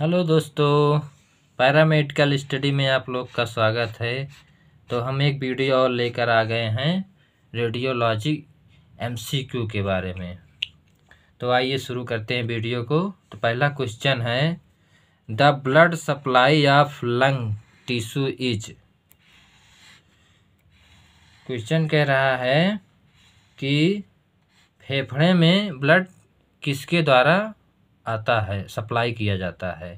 hello दोस्तों paramedical study में आप लोग का स्वागत है तो हम एक वीडियो और लेकर आ गए हैं रेडियोलॉजी एमसीक्यू के बारे में तो आइए शुरू करते हैं वीडियो को तो पहला क्वेश्चन है the blood supply of lung tissue is question कह रहा है कि फेफड़े में ब्लड किसके द्वारा आता है सप्लाई किया जाता है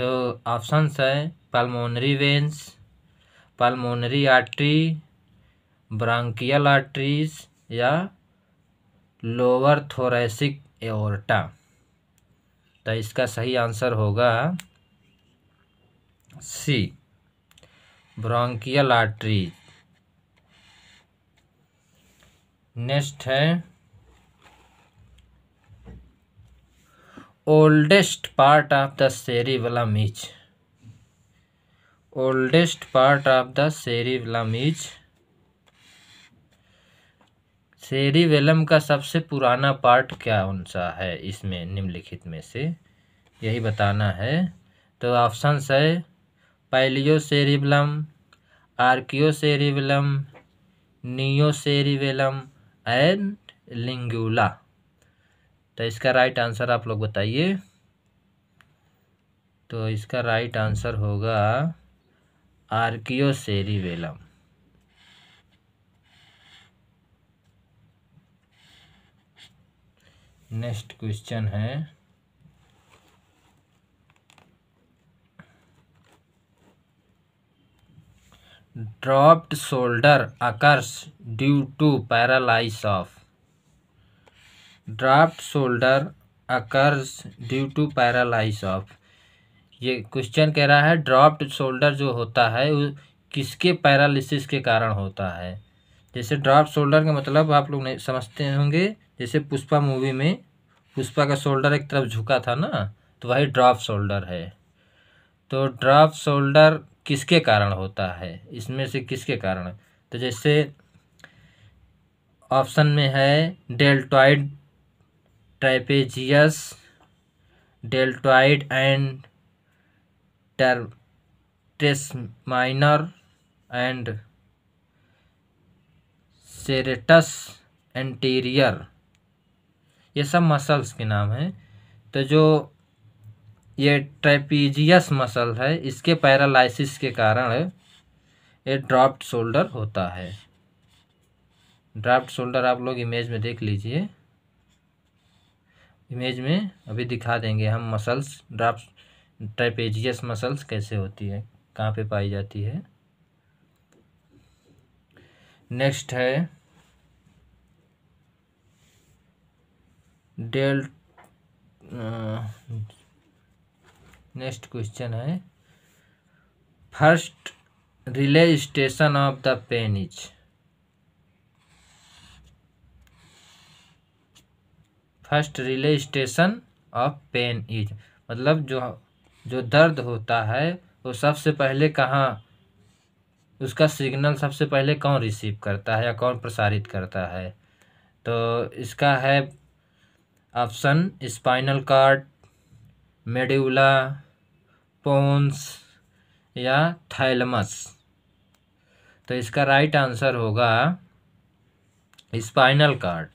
तो ऑप्शंस है pulmonary veins pulmonary artery bronchial arteries या लोअर थोरेसिक एओर्टा तो इसका सही आंसर होगा सी ब्रांकियल आर्टरीज नेक्स्ट है द part वाला मीच oldest part of the of वाला मीच is वेलम का सबसे पुराना पार्ट क्या कौन सा है इसमें निम्नलिखित में से यही बताना है तो ऑप्शंस है paleocerebellum archicerebellum neocerebellum and lingula तो इसका राइट आंसर आप लोग बताइए तो इसका राइट आंसर होगा आर्कियो सेरीवेलम नेक्स्ट क्वेश्चन है dropped shoulder occurs due to paralyse of draft shoulder occurs due to paralyse of ये क्वेश्चन कह रहा है ड्राफ्ट शोल्डर जो होता है वो किसके पैरालिसिस के कारण होता है जैसे ड्राफ्ट शोल्डर का मतलब आप लोग नहीं समझते होंगे जैसे पुष्पा मूवी में पुष्पा का शोल्डर एक तरफ झुका था ना तो वही ड्राफ्ट शोल्डर है तो ड्राफ्ट शोल्डर किसके कारण होता है इसमें से किसके कारण तो जैसे ऑप्शन में है डेल्टॉइड ट्राइपेजियस डेल्टॉइड एंड टर टेस्माइनर एंड सेरेटस एंटीरियर ये सब मसल्स के नाम हैं तो जो ये ट्रेपीजियस मसल है इसके पैरालसिस के कारण ये ड्राफ्ट शोल्डर होता है ड्राफ्ट शोल्डर आप लोग इमेज में देख लीजिए इमेज में अभी दिखा देंगे हम मसल्स ड्राफ्ट ट्रेपेजियस मसल्स कैसे होती है कहाँ पे पाई जाती है नेक्स्ट है डेल नेक्स्ट क्वेश्चन है first relay station of the pain first relay station of pain is मतलब जो जो दर्द होता है वो सबसे पहले कहाँ उसका सिग्नल सबसे पहले कौन रिसीव करता है या कौन प्रसारित करता है तो इसका है option spinal cord medulla pons या थैलमस तो इसका राइट आंसर होगा स्पाइनल कार्ड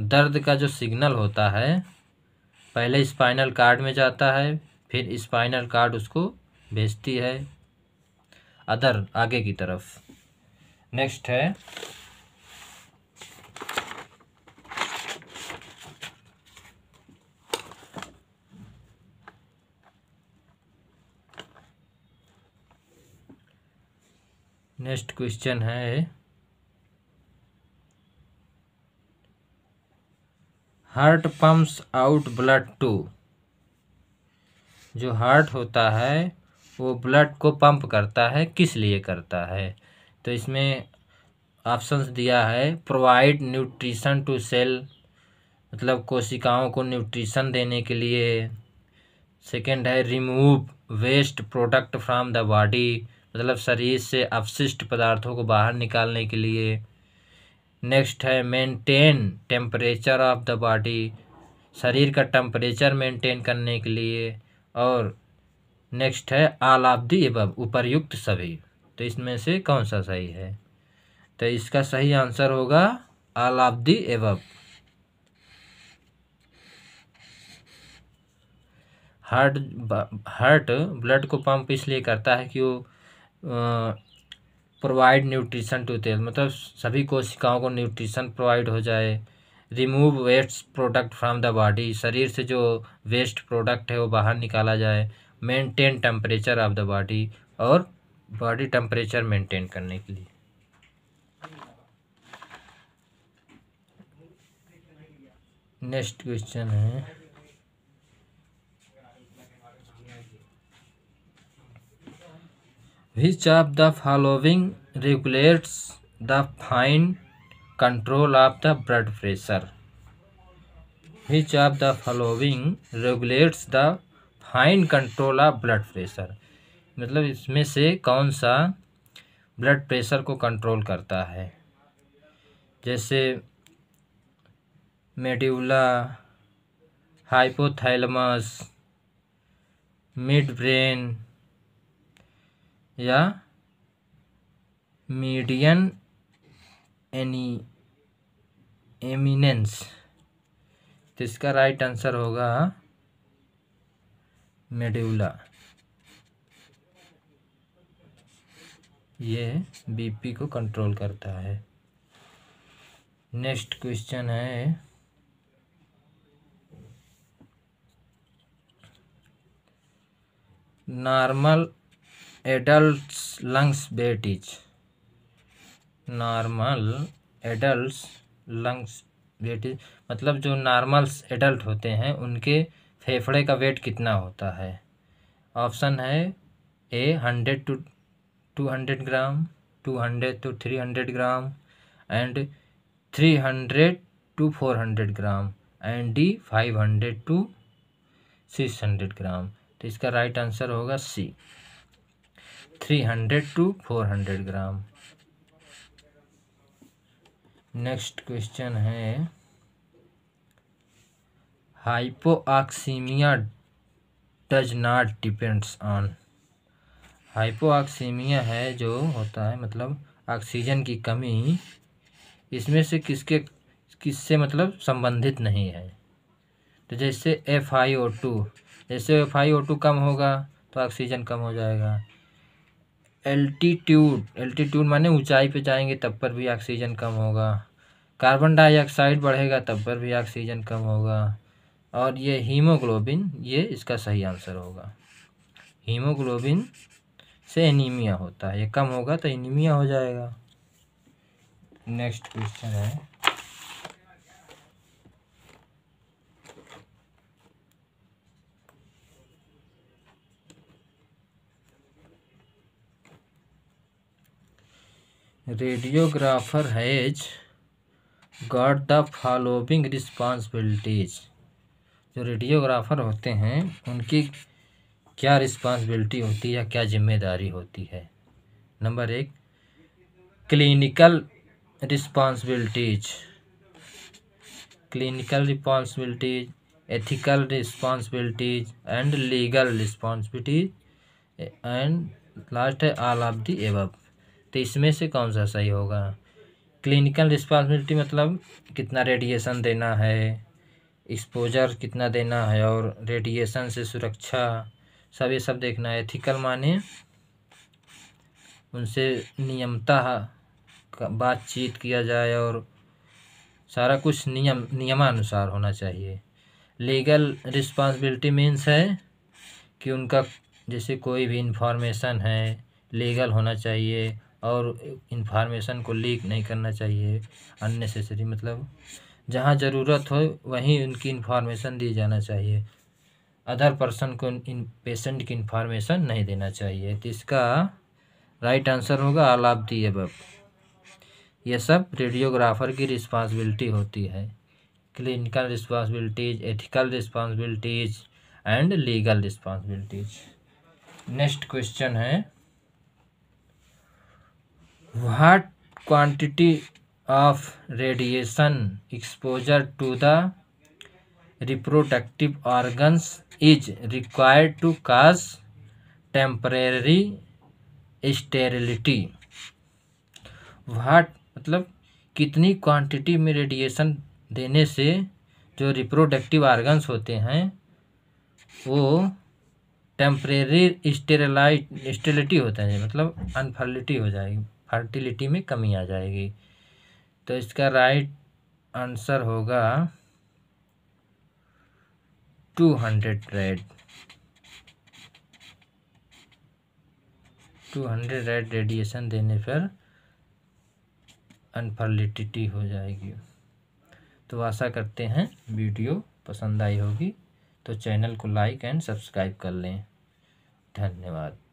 दर्द का जो सिग्नल होता है पहले स्पाइनल कार्ड में जाता है फिर स्पाइनल कार्ड उसको भेजती है अदर आगे की तरफ नेक्स्ट है नेक्स्ट क्वेश्चन है heart pumps out blood to जो हार्ट होता है वो ब्लड को पंप करता है किस लिए करता है तो इसमें ऑप्शंस दिया है प्रोवाइड न्यूट्रिशन टू सेल मतलब कोशिकाओं को न्यूट्रिशन देने के लिए सेकंड है remove waste product from the body मतलब शरीर से अपशिष्ट पदार्थों को बाहर निकालने के लिए नेक्स्ट है maintain temperature of the body शरीर का टेम्परेचर मेंटेन करने के लिए और नेक्स्ट है आलाब्दी एब उपरयुक्त सभी तो इसमें से कौन सा सही है तो इसका सही आंसर होगा all of the above heart heart blood को पंप इसलिए करता है कि वो प्रोवाइड न्यूट्रिशन टू तेल मतलब सभी कोशिकाओं को न्यूट्रिशन प्रोवाइड हो जाए remove waste product from the body शरीर से जो वेस्ट प्रोडक्ट है वो बाहर निकाला जाए maintain temperature of the body और बॉडी टेम्परेचर मेंटेन करने के लिए नेक्स्ट क्वेश्चन है which of the following regulates the fine control of the blood pressure which of the following regulates the fine control of blood pressure मतलब इसमें से कौन सा ब्लड प्रेशर को कंट्रोल करता है जैसे मेड्यूला हाइपोथैलमस मिड ब्रेन या मीडियन एनी एमिनेंस तो इसका राइट आंसर होगा मेड्यूला ये बीपी को कंट्रोल करता है नेक्स्ट क्वेश्चन है नॉर्मल एडल्ट lungs बेटीज नॉर्मल normal adults lungs मतलब जो नॉर्मल्स एडल्ट होते हैं उनके फेफड़े का वेट कितना होता है ऑप्शन है A hundred to two hundred gram two hundred to three hundred gram and three hundred to four hundred gram and D five hundred to six hundred gram तो इसका राइट आंसर होगा C three hundred to four hundred gram next question है hypoxaemia does not depends on hypoxaemia है जो होता है मतलब oxygen की कमी इसमें से किसके किससे मतलब संबंधित नहीं है तो जैसे एफ आई ओ टू जैसे एफ आई ओ टू कम होगा तो ऑक्सीजन कम हो जाएगा एल्टीट्यूड एल्टीट्यूड माने ऊंचाई पे जाएंगे तब पर भी ऑक्सीजन कम होगा कार्बन डाइऑक्साइड बढ़ेगा तब पर भी ऑक्सीजन कम होगा और ये हीमोग्लोबिन ये इसका सही आंसर होगा हीमोग्लोबिन से एनीमिया होता है ये कम होगा तो एनीमिया हो जाएगा नेक्स्ट क्वेश्चन है radiographer has got the following responsibilities जो रेडियोग्राफर होते हैं उनकी क्या रिस्पांसिबिलिटी होती है क्या जिम्मेदारी होती है नंबर एक clinical responsibilities clinical responsibilities ethical responsibilities and legal responsibilities and last है ऑल ऑफ दी एवब तो इसमें से कौन सा सही होगा क्लिनिकल रिस्पॉन्सिबिलिटी मतलब कितना रेडिएशन देना है एक्सपोजर कितना देना है और रेडिएशन से सुरक्षा सब ये सब देखना है एथिकल माने उनसे नियमता बातचीत किया जाए और सारा कुछ नियम नियमानुसार होना चाहिए लीगल रिस्पॉन्सिबिलिटी मीन्स है कि उनका जैसे कोई भी इंफॉर्मेशन है लीगल होना चाहिए और इन्फॉर्मेशन को लीक नहीं करना चाहिए अननेसेसरी मतलब जहाँ ज़रूरत हो वहीं उनकी इन्फॉर्मेशन दी जाना चाहिए अदर पर्सन को इन पेशेंट की इन्फॉर्मेशन नहीं देना चाहिए तो इसका राइट आंसर होगा आलाप ऑफ दी एब ये सब रेडियोग्राफर की रिस्पांसिबिलिटी होती है clinical responsibilities ethical responsibilities and legal responsibilities next question है what quantity of radiation exposure to the reproductive organs is required to cause temporary sterility what मतलब कितनी क्वान्टिटी में रेडिएशन देने से जो रिप्रोडक्टिव ऑर्गन्स होते हैं वो टेम्परेरी स्टेरलाइट स्टेरिलिटी होता है मतलब अनफर्लिटी हो जाएगी फर्टिलिटी में कमी आ जाएगी तो इसका राइट आंसर होगा two hundred rad two hundred rad radiation देने पर अनफर्टिलिटी हो जाएगी तो आशा करते हैं वीडियो पसंद आई होगी तो चैनल को लाइक एंड सब्सक्राइब कर लें धन्यवाद